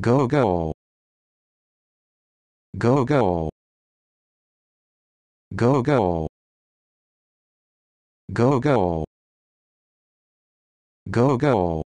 Go go. Go go. Go go. Go go. Go go.